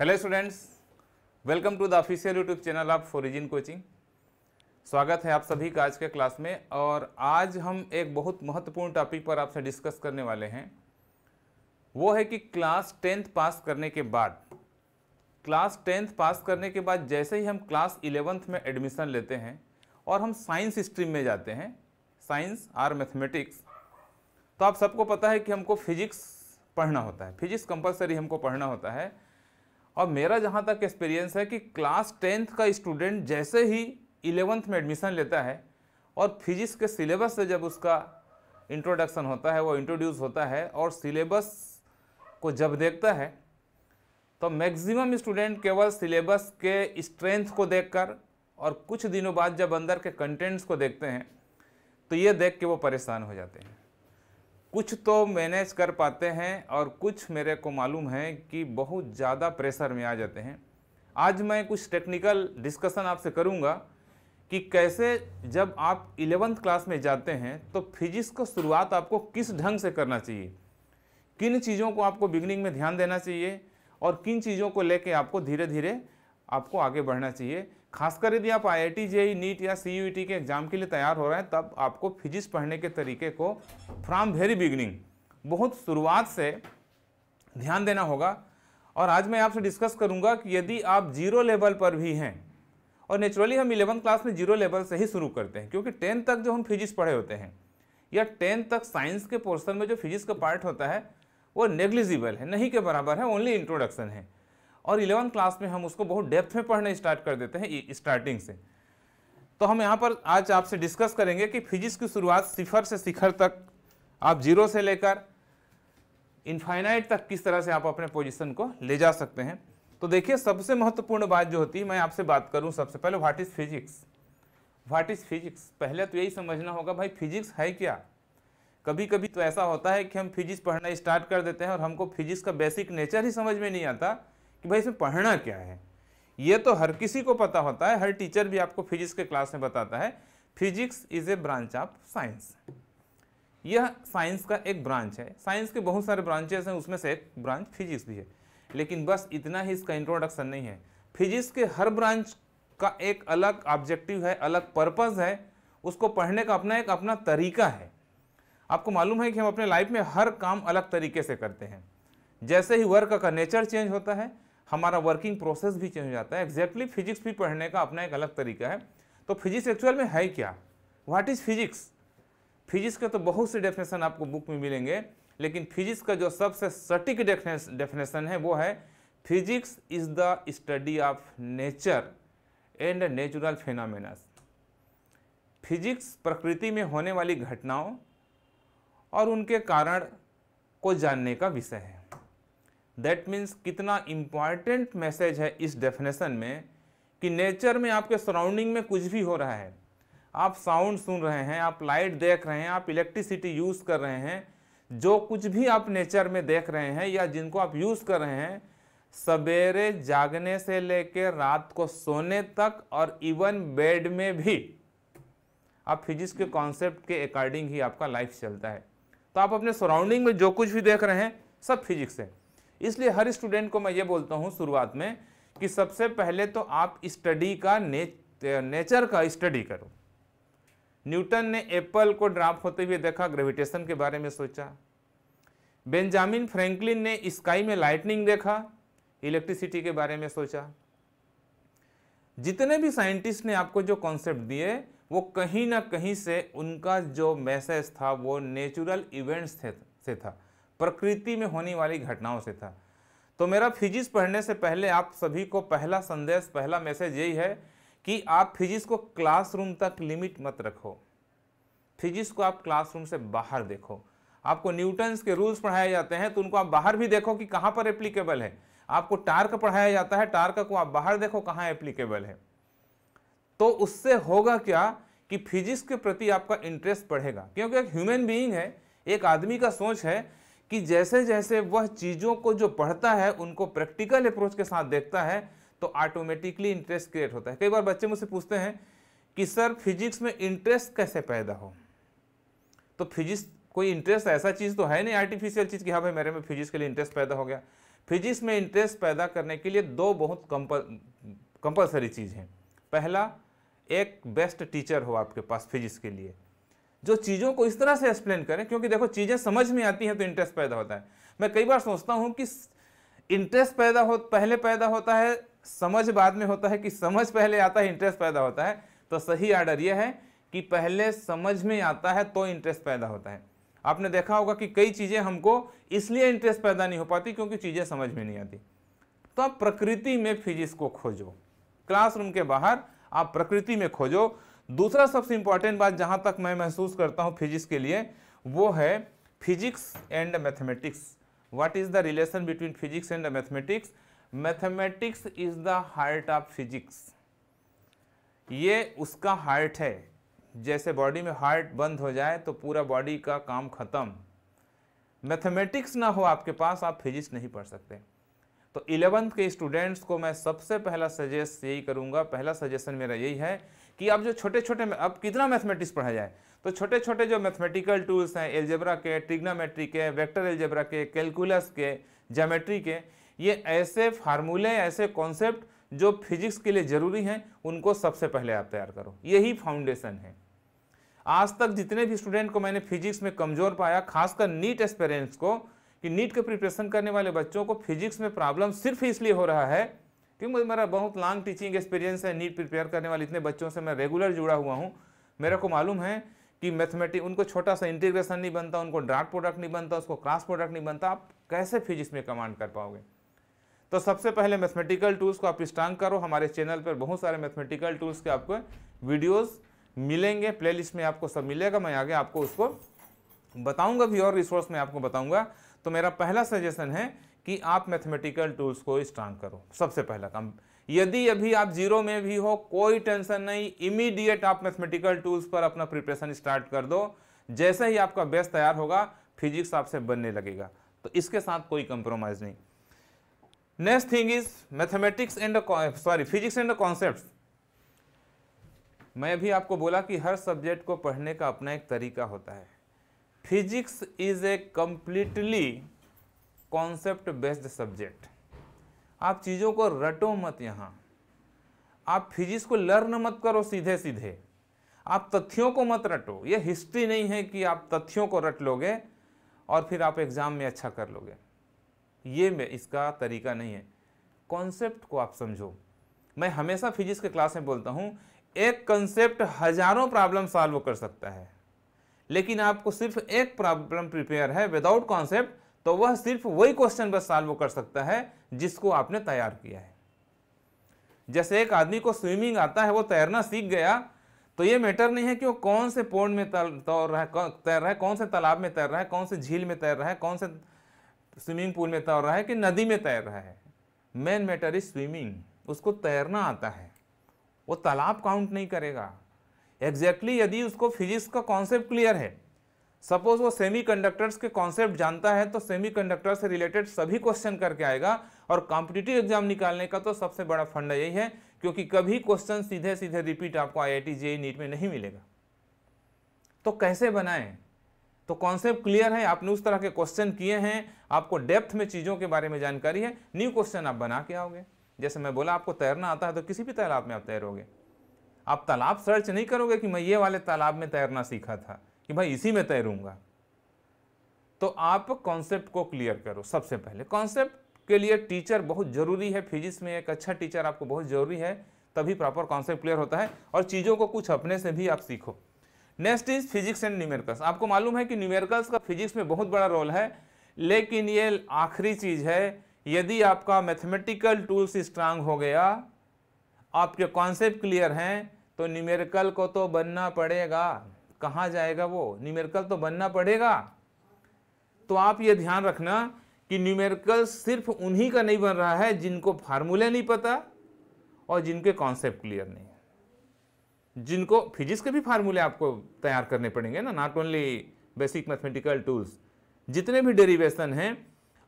hello students welcome to the official YouTube channel of origin coaching स्वागत है आप सभी का आज के क्लास में और आज हम एक बहुत महत्वपूर्ण टॉपिक पर आपसे डिस्कस करने वाले हैं वो है कि क्लास टेंथ पास करने के बाद क्लास टेंथ पास करने के बाद जैसे ही हम क्लास इलेवेंथ में एडमिशन लेते हैं और हम साइंस स्ट्रीम में जाते हैं साइंस और मैथमेटिक्स तो आप सबको पता है कि हमको फिजिक्स पढ़ना होता है फिजिक्स कंपलसरी हमको पढ़ना होता है और मेरा जहाँ तक एक्सपीरियंस है कि क्लास टेंथ का स्टूडेंट जैसे ही इलेवंथ में एडमिशन लेता है और फिजिक्स के सिलेबस से जब उसका इंट्रोडक्शन होता है वो इंट्रोड्यूस होता है और सिलेबस को जब देखता है तो मैक्सिमम स्टूडेंट केवल सिलेबस के स्ट्रेंथ को देखकर और कुछ दिनों बाद जब अंदर के कंटेंट्स को देखते हैं तो ये देख के वो परेशान हो जाते हैं कुछ तो मैनेज कर पाते हैं और कुछ मेरे को मालूम है कि बहुत ज़्यादा प्रेशर में आ जाते हैं आज मैं कुछ टेक्निकल डिस्कशन आपसे करूँगा कि कैसे जब आप इलेवंथ क्लास में जाते हैं तो फिजिक्स को शुरुआत आपको किस ढंग से करना चाहिए किन चीज़ों को आपको बिगनिंग में ध्यान देना चाहिए और किन चीज़ों को लेके आपको धीरे धीरे आपको आगे बढ़ना चाहिए खासकर यदि आप आई आई जे नीट या सी यू e के एग्ज़ाम के लिए तैयार हो रहे हैं तब आपको फिजिक्स पढ़ने के तरीके को फ्राम वेरी बिगनिंग बहुत शुरुआत से ध्यान देना होगा और आज मैं आपसे डिस्कस करूंगा कि यदि आप जीरो लेवल पर भी हैं और नेचुरली हम इलेवंथ क्लास में जीरो लेवल से ही शुरू करते हैं क्योंकि टेंथ तक जो हम फिजिक्स पढ़े होते हैं या टेंथ तक साइंस के पोर्सन में जो फिजिक्स का पार्ट होता है वो नेग्लिजिबल है नहीं के बराबर है ओनली इंट्रोडक्शन है और इलेवंथ क्लास में हम उसको बहुत डेप्थ में पढ़ना स्टार्ट कर देते हैं स्टार्टिंग से तो हम यहाँ पर आज आपसे डिस्कस करेंगे कि फिजिक्स की शुरुआत सिफर से शिखर तक आप जीरो से लेकर इन्फाइनाइट तक किस तरह से आप अपने पोजिशन को ले जा सकते हैं तो देखिए सबसे महत्वपूर्ण बात जो होती है मैं आपसे बात करूं सबसे पहले what is physics what is physics पहले तो यही समझना होगा भाई फिजिक्स है क्या कभी कभी तो ऐसा होता है कि हम फिजिक्स पढ़ना स्टार्ट कर देते हैं और हमको फिजिक्स का बेसिक नेचर ही समझ में नहीं आता कि भाई इसमें पढ़ना क्या है ये तो हर किसी को पता होता है हर टीचर भी आपको फिजिक्स के क्लास में बताता है physics is a branch of science यह साइंस का एक ब्रांच है साइंस के बहुत सारे ब्रांचेस हैं उसमें से एक ब्रांच फिजिक्स भी है लेकिन बस इतना ही इसका इंट्रोडक्शन नहीं है फिजिक्स के हर ब्रांच का एक अलग ऑब्जेक्टिव है अलग पर्पज़ है उसको पढ़ने का अपना एक अपना तरीका है आपको मालूम है कि हम अपने लाइफ में हर काम अलग तरीके से करते हैं जैसे ही वर्क का नेचर चेंज होता है हमारा वर्किंग प्रोसेस भी चेंज हो जाता है एग्जैक्टली exactly फिजिक्स भी पढ़ने का अपना एक अलग तरीका है तो फिजिक्स एक्चुअल में है क्या व्हाट इज़ फिजिक्स फिजिक्स के तो बहुत से डेफिनेशन आपको बुक में मिलेंगे लेकिन फिजिक्स का जो सबसे सटीक डेफिनेशन है वो है physics is the study of nature and natural phenomena physics प्रकृति में होने वाली घटनाओं और उनके कारण को जानने का विषय है दैट मीन्स कितना इम्पॉर्टेंट मैसेज है इस डेफिनेशन में कि नेचर में आपके सराउंडिंग में कुछ भी हो रहा है आप साउंड सुन रहे हैं आप लाइट देख रहे हैं आप इलेक्ट्रिसिटी यूज़ कर रहे हैं जो कुछ भी आप नेचर में देख रहे हैं या जिनको आप यूज़ कर रहे हैं सवेरे जागने से लेकर रात को सोने तक और इवन बेड में भी आप फिजिक्स के कॉन्सेप्ट के अकॉर्डिंग ही आपका लाइफ चलता है तो आप अपने सराउंडिंग में जो कुछ भी देख रहे हैं सब फिजिक्स है इसलिए हर स्टूडेंट को मैं ये बोलता हूँ शुरुआत में कि सबसे पहले तो आप स्टडी का ने, नेचर का स्टडी करो न्यूटन ने एप्पल को ड्राप होते हुए देखा ग्रेविटेशन के बारे में सोचा बेंजामिन फ्रैंकलिन ने स्काई में लाइटनिंग देखा इलेक्ट्रिसिटी के बारे में सोचा जितने भी साइंटिस्ट ने आपको जो कॉन्सेप्ट दिए वो कहीं ना कहीं से उनका जो मैसेज था वो नेचुरल इवेंट्स थे से था प्रकृति में होने वाली घटनाओं से था तो मेरा फिजिक्स पढ़ने से पहले आप सभी को पहला संदेश पहला मैसेज यही है कि आप फिजिक्स को क्लासरूम तक लिमिट मत रखो फिजिक्स को आप क्लासरूम से बाहर देखो आपको न्यूटन्स के रूल्स पढ़ाए जाते हैं तो उनको आप बाहर भी देखो कि कहाँ पर एप्लीकेबल है आपको टार्क पढ़ाया जाता है टार्क को आप बाहर देखो कहाँ एप्लीकेबल है तो उससे होगा क्या कि फिजिक्स के प्रति आपका इंटरेस्ट बढ़ेगा क्योंकि एक ह्यूमन बीइंग है एक आदमी का सोच है कि जैसे जैसे वह चीज़ों को जो पढ़ता है उनको प्रैक्टिकल अप्रोच के साथ देखता है तो ऑटोमेटिकली इंटरेस्ट क्रिएट होता है कई बार बच्चे मुझसे पूछते हैं कि सर फिजिक्स में इंटरेस्ट कैसे पैदा हो तो फिजिक्स कोई इंटरेस्ट ऐसा चीज़ तो है नहीं आर्टिफिशियल चीज़ कि हाँ भाई मेरे में फिजिक्स के लिए इंटरेस्ट पैदा हो गया फिजिक्स में इंटरेस्ट पैदा करने के लिए दो बहुत कंपल कंपल्सरी चीज़ हैं पहला एक बेस्ट टीचर हो आपके पास फिजिक्स के लिए जो चीज़ों को इस तरह से एक्सप्लेन करें क्योंकि देखो चीज़ें समझ में आती हैं तो इंटरेस्ट पैदा होता है मैं कई बार सोचता हूँ कि इंटरेस्ट पैदा हो पहले पैदा होता है समझ बाद में होता है कि समझ पहले आता है इंटरेस्ट पैदा होता है तो सही आर्डर यह है कि पहले समझ में आता है तो इंटरेस्ट पैदा होता है आपने देखा होगा कि कई चीज़ें हमको इसलिए इंटरेस्ट पैदा नहीं हो पाती क्योंकि चीज़ें समझ में नहीं आती तो आप प्रकृति में फिजिक्स को खोजो क्लासरूम के बाहर आप प्रकृति में खोजो दूसरा सबसे इंपॉर्टेंट बात जहां तक मैं महसूस करता हूँ फिजिक्स के लिए वो है physics and mathematics what is the relation between physics and mathematics mathematics is the heart of physics ये उसका हार्ट है जैसे बॉडी में हार्ट बंद हो जाए तो पूरा बॉडी का काम ख़त्म मैथमेटिक्स ना हो आपके पास आप फिजिक्स नहीं पढ़ सकते तो इलेवंथ के स्टूडेंट्स को मैं सबसे पहला सजेस्ट यही करूँगा पहला सजेशन मेरा यही है कि अब जो छोटे छोटे अब कितना मैथमेटिक्स पढ़ा जाए तो छोटे छोटे जो मैथमेटिकल टूल्स हैं एल्जेब्रा के ट्रिग्नामेट्री के वेक्टर एल्जेब्रा के कैलकुलस के जोमेट्री के ये ऐसे फार्मूले ऐसे कॉन्सेप्ट जो फिजिक्स के लिए ज़रूरी हैं उनको सबसे पहले आप तैयार करो यही फाउंडेशन है आज तक जितने भी स्टूडेंट को मैंने फिजिक्स में कमज़ोर पाया खासकर नीट एक्सपेरियंस को कि नीट के प्रिपरेशन करने वाले बच्चों को फिजिक्स में प्रॉब्लम सिर्फ इसलिए हो रहा है क्योंकि मुझे मेरा बहुत लॉन्ग टीचिंग एक्सपीरियंस है नीट प्रिपेयर करने वाले इतने बच्चों से मैं रेगुलर जुड़ा हुआ हूँ मेरे को मालूम है कि मैथमेटिक उनको छोटा सा इंटीग्रेशन नहीं बनता उनको ड्राट प्रोडक्ट नहीं बनता उसको क्रॉस प्रोडक्ट नहीं बनता आप कैसे फिजिक्स में कमांड कर पाओगे तो सबसे पहले मैथमेटिकल टूल्स को आप स्ट्रांग करो हमारे चैनल पर बहुत सारे मैथमेटिकल टूल्स के आपको वीडियोस मिलेंगे प्लेलिस्ट में आपको सब मिलेगा मैं आगे आपको उसको बताऊंगा भी और रिसोर्स में आपको बताऊंगा तो मेरा पहला सजेशन है कि आप मैथमेटिकल टूल्स को स्ट्रांग करो सबसे पहला काम यदि अभी आप जीरो में भी हो कोई टेंशन नहीं इमीडिएट आप मैथमेटिकल टूल्स पर अपना प्रिपरेशन स्टार्ट कर दो जैसे ही आपका बेस तैयार होगा फिजिक्स आपसे बनने लगेगा तो इसके साथ कोई कंप्रोमाइज़ नहीं next thing is mathematics and sorry physics and concept मैं भी आपको बोला कि हर सब्जेक्ट को पढ़ने का अपना एक तरीका होता है physics is a completely concept based subject आप चीज़ों को रटो मत यहाँ आप फिजिक्स को लर्न मत करो सीधे सीधे आप तथ्यों को मत रटो ये हिस्ट्री नहीं है कि आप तथ्यों को रट लोगे और फिर आप एग्ज़ाम में अच्छा कर लोगे ये इसका तरीका नहीं है कॉन्सेप्ट को आप समझो मैं हमेशा फिजिक्स के क्लास में बोलता हूँ एक कंसेप्ट हजारों प्रॉब्लम सॉल्व कर सकता है लेकिन आपको सिर्फ एक प्रॉब्लम प्रिपेयर है विदाउट कॉन्सेप्ट तो वह सिर्फ वही क्वेश्चन बस सॉल्व कर सकता है जिसको आपने तैयार किया है जैसे एक आदमी को स्विमिंग आता है वो तैरना सीख गया तो ये मैटर नहीं है कि वो कौन से पोर्ड में तैर रहा है तैर रहा है कौन से तालाब में तैर रहा है कौन से झील में तैर रहा है कौन से स्विमिंग पूल में तैर रहा है कि नदी में तैर रहा है मेन मैटर इज स्विमिंग उसको तैरना आता है वो तालाब काउंट नहीं करेगा एग्जैक्टली exactly यदि उसको फिजिक्स का कॉन्सेप्ट क्लियर है सपोज वो सेमीकंडक्टर्स के कॉन्सेप्ट जानता है तो सेमीकंडक्टर से रिलेटेड सभी क्वेश्चन करके आएगा और कॉम्पिटिटिव एग्जाम निकालने का तो सबसे बड़ा फंडा यही है क्योंकि कभी क्वेश्चन सीधे सीधे रिपीट आपको आई आई नीट में नहीं मिलेगा तो कैसे बनाएं तो कॉन्सेप्ट क्लियर है आपने उस तरह के क्वेश्चन किए हैं आपको डेप्थ में चीज़ों के बारे में जानकारी है न्यू क्वेश्चन आप बना के आओगे जैसे मैं बोला आपको तैरना आता है तो किसी भी तालाब में आप तैरोगे आप तालाब सर्च नहीं करोगे कि मैं ये वाले तालाब में तैरना सीखा था कि भाई इसी में तैरूंगा तो आप कॉन्सेप्ट को क्लियर करो सबसे पहले कॉन्सेप्ट के लिए टीचर बहुत ज़रूरी है फिजिक्स में एक अच्छा टीचर आपको बहुत ज़रूरी है तभी प्रॉपर कॉन्सेप्ट क्लियर होता है और चीज़ों को कुछ अपने से भी आप सीखो next is physics and numericals आपको मालूम है कि न्यूमेरिकल्स का फिजिक्स में बहुत बड़ा रोल है लेकिन ये आखिरी चीज़ है यदि आपका मैथमेटिकल टूल्स स्ट्रांग हो गया आपके कॉन्सेप्ट क्लियर हैं तो न्यूमेरिकल को तो बनना पड़ेगा कहाँ जाएगा वो न्यूमेरिकल तो बनना पड़ेगा तो आप ये ध्यान रखना कि न्यूमेरिकल सिर्फ उन्हीं का नहीं बन रहा है जिनको फार्मूले नहीं पता और जिनके कॉन्सेप्ट क्लियर नहीं है जिनको फिजिक्स के भी फार्मूले आपको तैयार करने पड़ेंगे ना not only basic mathematical tools जितने भी डेरिवेशन हैं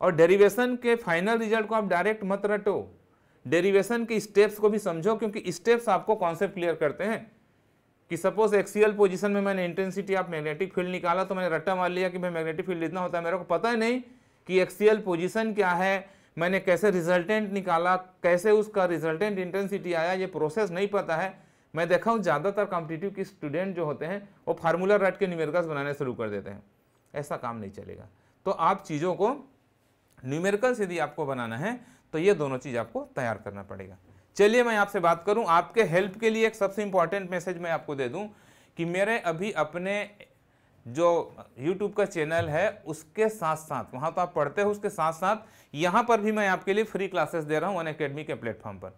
और डेरिवेशन के फाइनल रिजल्ट को आप डायरेक्ट मत रटो डेरिवेशन के स्टेप्स को भी समझो क्योंकि स्टेप्स आपको कॉन्सेप्ट क्लियर करते हैं कि सपोज एक्सीएल पोजीशन में मैंने इंटेंसिटी आप मैग्नेटिक फील्ड निकाला तो मैंने रट्टा मार लिया कि भाई मैग्नेटिक फील्ड इतना होता है मेरे को पता ही नहीं कि एक्सीएल पोजीशन क्या है मैंने कैसे रिजल्टेंट निकाला कैसे उसका रिजल्टेंट इंटेंसिटी आया ये प्रोसेस नहीं पता है मैं देखा हूँ ज़्यादातर कॉम्पिटिटिव के स्टूडेंट जो होते हैं वो फार्मूला रट के न्यूमेरिकल्स बनाने शुरू कर देते हैं ऐसा काम नहीं चलेगा तो आप चीज़ों को न्यूमेरिकल्स यदि आपको बनाना है तो ये दोनों चीज़ आपको तैयार करना पड़ेगा चलिए मैं आपसे बात करूं आपके हेल्प के लिए एक सबसे इम्पॉर्टेंट मैसेज मैं आपको दे दूं कि मेरे अभी अपने जो यूट्यूब का चैनल है उसके साथ साथ वहाँ तो आप पढ़ते हो उसके साथ साथ यहाँ पर भी मैं आपके लिए फ्री क्लासेस दे रहा हूँ अन अकेडमी के प्लेटफॉर्म पर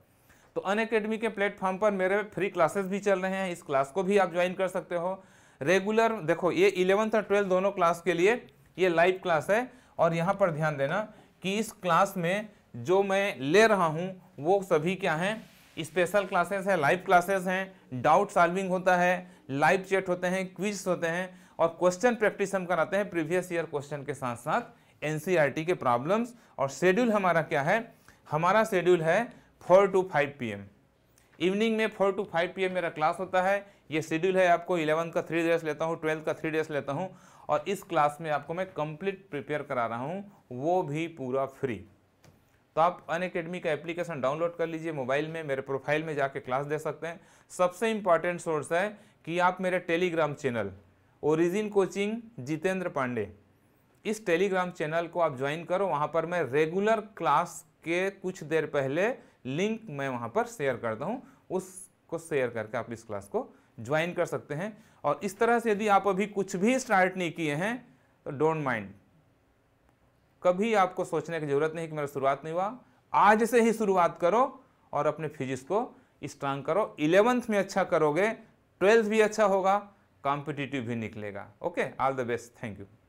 तो अन अकेडमी के प्लेटफॉर्म पर मेरे फ्री क्लासेस भी चल रहे हैं इस क्लास को भी आप ज्वाइन कर सकते हो रेगुलर देखो ये इलेवंथ और ट्वेल्थ दोनों क्लास के लिए ये लाइव क्लास है और यहाँ पर ध्यान देना कि इस क्लास में जो मैं ले रहा हूँ वो सभी क्या हैं स्पेशल क्लासेस हैं लाइव क्लासेस हैं डाउट सॉल्विंग होता है लाइव चैट होते हैं क्विज होते हैं और क्वेश्चन प्रैक्टिस हम कराते हैं प्रीवियस ईयर क्वेश्चन के साथ साथ एन के प्रॉब्लम्स और शेड्यूल हमारा क्या है हमारा शेड्यूल है four to five P evening में फोर टू फाइव पी मेरा क्लास होता है ये शेड्यूल है आपको इलेवन का थ्री डेज लेता हूँ ट्वेल्थ का थ्री डेज लेता हूँ और इस क्लास में आपको मैं कंप्लीट प्रिपेयर करा रहा हूँ वो भी पूरा फ्री तो आप अन अकेडमी का एप्लीकेशन डाउनलोड कर लीजिए मोबाइल में मेरे प्रोफाइल में जाके क्लास दे सकते हैं सबसे इम्पॉर्टेंट सोर्स है कि आप मेरे Telegram channel origin coaching Jitendra Pandey इस टेलीग्राम चैनल को आप ज्वाइन करो वहाँ पर मैं रेगुलर क्लास के कुछ देर पहले लिंक मैं वहाँ पर शेयर करता हूँ उसको शेयर करके आप इस क्लास को ज्वाइन कर सकते हैं और इस तरह से यदि आप अभी कुछ भी स्टार्ट नहीं किए हैं तो डोंट माइंड कभी आपको सोचने की ज़रूरत नहीं कि मेरा शुरुआत नहीं हुआ आज से ही शुरुआत करो और अपने फिजिक्स को स्ट्रांग करो इलेवंथ में अच्छा करोगे ट्वेल्थ भी अच्छा होगा कॉम्पिटिटिव भी निकलेगा okay all the best thank you